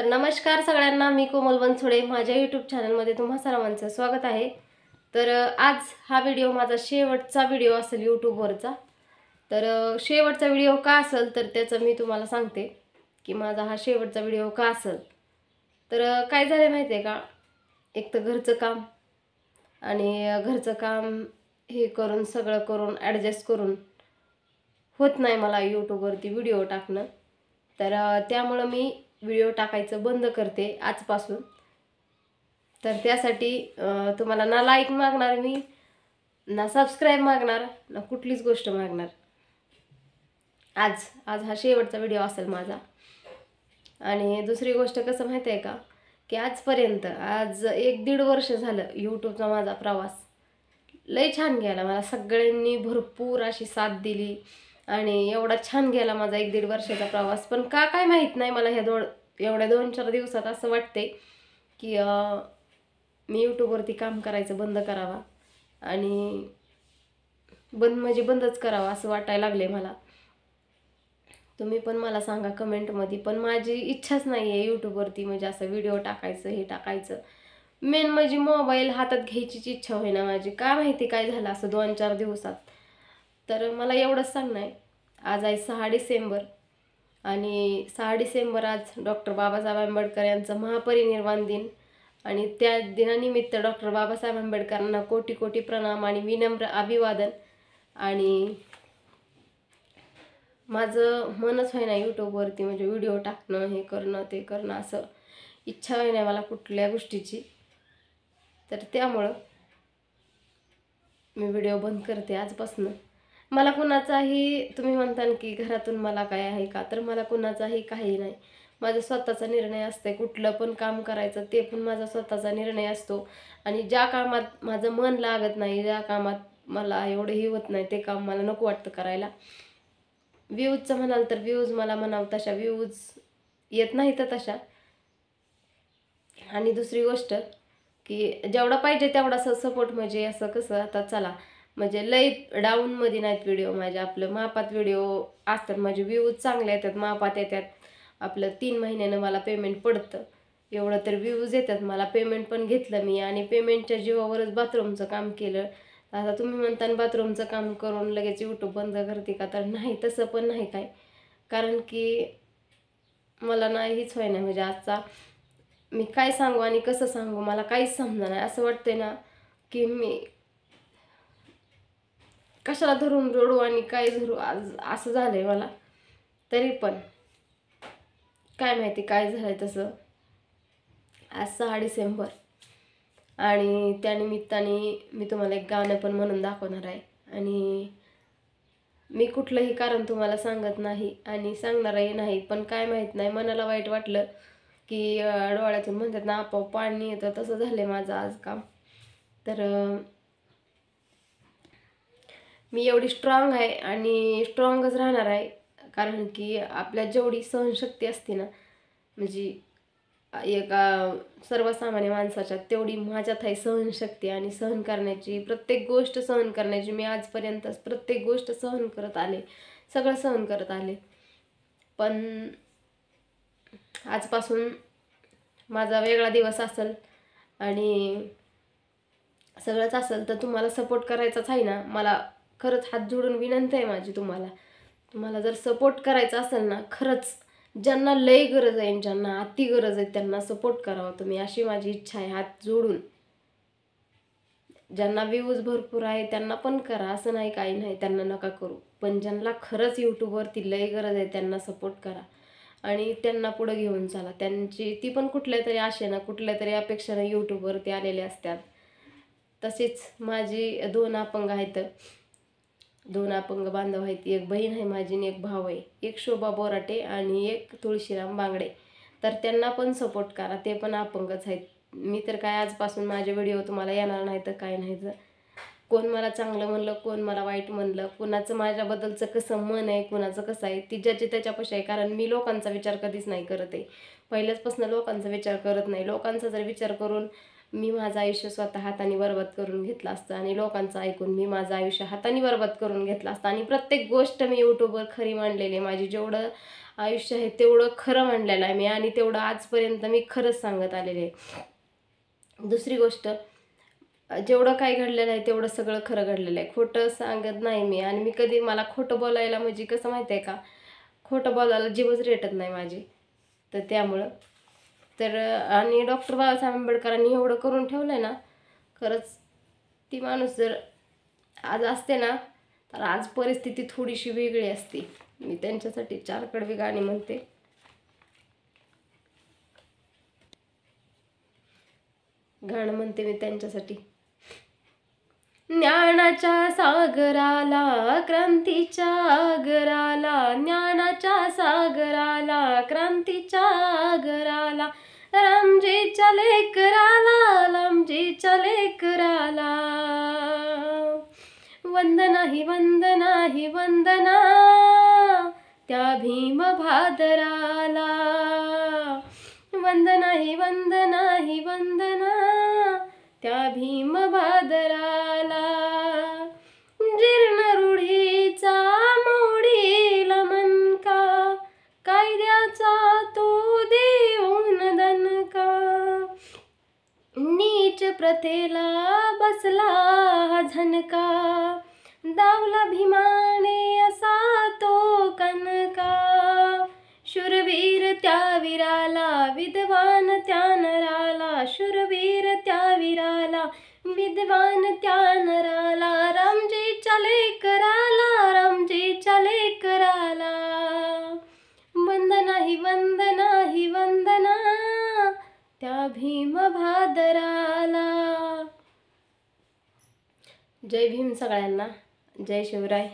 तर नमस्कार सगळ्यांना मी कोमल बनसोडे माझ्या यूट्यूब चॅनलमध्ये तुम्हा सर्वांचं स्वागत आहे तर आज हा व्हिडिओ माझा शेवटचा व्हिडिओ असेल यूट्यूबवरचा तर शेवटचा व्हिडिओ का असेल तर त्याचं मी तुम्हाला सांगते की माझा हा शेवटचा व्हिडिओ का असेल तर काय झालं माहिती आहे का एक तर घरचं काम आणि घरचं काम हे करून सगळं करून ॲडजस्ट करून होत नाही मला यूट्यूबवरती व्हिडिओ टाकणं तर त्यामुळं मी व्हिडिओ टाकायचं बंद करते आजपासून तर त्यासाठी तुम्हाला ना लाईक मागणार मी ना सबस्क्राईब मागणार ना कुठलीच गोष्ट मागणार आज आज हा शेवटचा व्हिडिओ असेल माझा आणि दुसरी गोष्ट कसं माहिती आहे का की आजपर्यंत आज एक दीड वर्ष झालं यूट्यूबचा माझा प्रवास लय छान गेला मला सगळ्यांनी भरपूर अशी साथ दिली आणि एवढा छान गेला माझा एक दीड वर्षाचा प्रवास पण का काय माहीत नाही मला ह्या दोड एवढ्या दोन चार दिवसात असं वाटते की मी यूट्यूबवरती काम करायचं बंद करावा आणि बंद म्हणजे बंदच करावा असं वाटायला लागले मला तुम्ही पण मला सांगा कमेंटमध्ये पण माझी इच्छाच नाही आहे यूट्यूबवरती म्हणजे असं व्हिडिओ टाकायचं हे टाकायचं मेन माझी मोबाईल हातात घ्यायचीच इच्छा होईना माझी काय माहिती काय झालं असं दोन चार दिवसात तर मला एवढंच सांगणं आहे आज आहे सहा डिसेंबर आणि सहा डिसेंबर आज डॉक्टर बाबासाहेब आंबेडकर यांचं महापरिनिर्वाण दिन आणि त्या दिनानिमित्त डॉक्टर बाबासाहेब आंबेडकरांना कोटी कोटी प्रणाम आणि विनम्र अभिवादन आणि माझं मनच होईना यूट्यूबवरती म्हणजे व्हिडिओ टाकणं हे करणं ते करणं असं इच्छा होई नाही मला कुठल्या गोष्टीची तर त्यामुळं मी व्हिडिओ बंद करते आजपासून मला कुणाचाही तुम्ही म्हणताल की घरातून मला काय आहे का तर मला कुणाचाही काही नाही माझा स्वतःचा निर्णय असते कुठलं पण काम करायचं ते पण माझा स्वतःचा निर्णय असतो आणि ज्या कामात माझं मन लागत नाही ज्या कामात मला एवढंही होत नाही ते काम मला नको वाटतं करायला व्यूजचं म्हणाल तर व्ह्यूज मला म्हणावं तशा व्ह्यूज येत नाही तर तशा आणि दुसरी गोष्ट की जेवढा पाहिजे तेवढा सपोर्ट म्हणजे असं कसं आता चला म्हणजे लई डाऊनमध्ये नाहीत व्हिडिओ माझे आपलं मापात व्हिडिओ असतात माझे व्ह्यूज चांगले येतात मापात येतात आपलं तीन महिन्यानं मला पेमेंट पडतं एवढं तर व्ह्यूज येतात मला पेमेंट पण घेतलं मी आणि पेमेंटच्या जीवावरच बाथरूमचं काम केलं आता तुम्ही म्हणता बाथरूमचं काम करून लगेच यूट्यूब बंद करते का तर नाही तसं पण नाही काय कारण की मला नाहीच व्हाय ना म्हणजे आजचा मी काय सांगू आणि कसं सांगू मला काहीच समजा नाही असं वाटतंय ना की मी कशाला धरून रडू आणि काय धरू आज असं झालं आहे मला तरी पण काय माहिती काय झालं आहे तसं आज सहा डिसेंबर आणि त्यानिमित्ताने मी तुम्हाला एक गाणं पण म्हणून दाखवणार आहे आणि मी कुठलंही कारण तुम्हाला सांगत नाही आणि सांगणारही नाही पण काय माहीत नाही मनाला वाईट वाटलं की डोळ्यातून म्हणतात ना आपोआप पाणी येतं तसं झालं आहे माझं आज काम तर मी एवढी स्ट्रॉंग आहे आणि स्ट्रॉंगच राहणार आहे कारण की आपल्या जेवढी सहनशक्ती असते ना म्हणजे एका सर्वसामान्य माणसाच्या तेवढी माझ्यात आहे सहनशक्ती आणि सहन करण्याची प्रत्येक गोष्ट सहन करण्याची मी आजपर्यंत प्रत्येक गोष्ट सहन करत आले सगळं सहन करत आले पण आजपासून माझा वेगळा दिवस असेल आणि सगळंच असेल तर तुम्हाला सपोर्ट करायचाच आहे ना मला खरंच हात जोडून विनंती आहे माझी तुम्हाला तुम्हाला जर सपोर्ट करायचा असेल ना खरंच ज्यांना लय गरज आहे ज्यांना अति गरज आहे त्यांना सपोर्ट करावा तुम्ही अशी माझी इच्छा आहे हात जोडून ज्यांना व्ह्यूज भरपूर आहे त्यांना पण करा असं नाही काही नाही त्यांना नका करू पण ज्यांना खरंच यूट्यूबवरती लय गरज आहे त्यांना सपोर्ट करा आणि त्यांना पुढं घेऊन चला त्यांची ती पण कुठल्या तरी ना कुठल्या तरी ना यूट्यूबवरती आलेल्या असतात तसेच माझी दोन अपंग आहेत दोन अपंग बांधव आहेत एक बहीण आहे माझी एक भाऊ आहे एक शोभा बोराटे आणि एक तुळशीराम बांगडे तर त्यांना पण सपोर्ट करा ते पण अपंगच आहेत मी तर काय आजपासून माझे व्हिडिओ तुम्हाला येणार नाही तर काय नाही तर कोण मला चांगलं म्हणलं कोण मला वाईट म्हणलं कुणाचं माझ्याबद्दलचं कसं मन आहे कुणाचं कसं आहे ती ज्याचे त्याच्यापाशी आहे कारण मी लोकांचा विचार कधीच नाही करत आहे पहिल्याचपासून लोकांचा विचार करत नाही लोकांचा जर विचार करून मी माझं आयुष्य स्वतः हाताने बरबाद करून घेतलं असतं आणि लोकांचं ऐकून मी माझं आयुष्य हाताने बरबाद करून घेतलं असतं आणि प्रत्येक गोष्ट मी यूट्यूबवर खरी मांडलेली आहे माझी जेवढं आयुष्य आहे तेवढं खरं मांडलेलं आहे मी आणि तेवढं आजपर्यंत मी खरंच सांगत आलेले आहे दुसरी गोष्ट जेवढं काय घडलेलं आहे तेवढं सगळं खरं घडलेलं आहे खोटं सांगत नाही मी आणि मी कधी मला खोटं बोलायला म्हणजे कसं माहिती आहे का खोटं बोलायला जीवच रेटत नाही माझी तर त्यामुळं तर आणि डॉक्टर बाबासाहेब आंबेडकरांनी एवढं करून ठेवलं आहे ना खरंच ती माणूस जर आज असते ना तर आज परिस्थिती थोडीशी वेगळी असते मी त्यांच्यासाठी चार कडवी गाणी म्हणते गाणं म्हणते मी त्यांच्यासाठी ज्ञानाच्या सागराला क्रांतीच्या आगराला ज्ञानाच्या सागराला क्रांतीच्या आगराला रामजीच्या लेकराला लामजीच्या लेकराला वंदना ही वंदना ही वंदना त्या भीम भादराला वंदना ही वंदना ही वंदना त्या भीम भादरा बसला झनका दावला भीमाने असा तो कनका शूरवीर त्या विराला विद्वान त्या नराला शूरवीर त्या विराला विद्वान त्या नराला कराला लेकराला चले कराला वंदना ही वंदना ही वंदना त्या भीम भादराला जय भीम सगळ्यांना जय शिवराय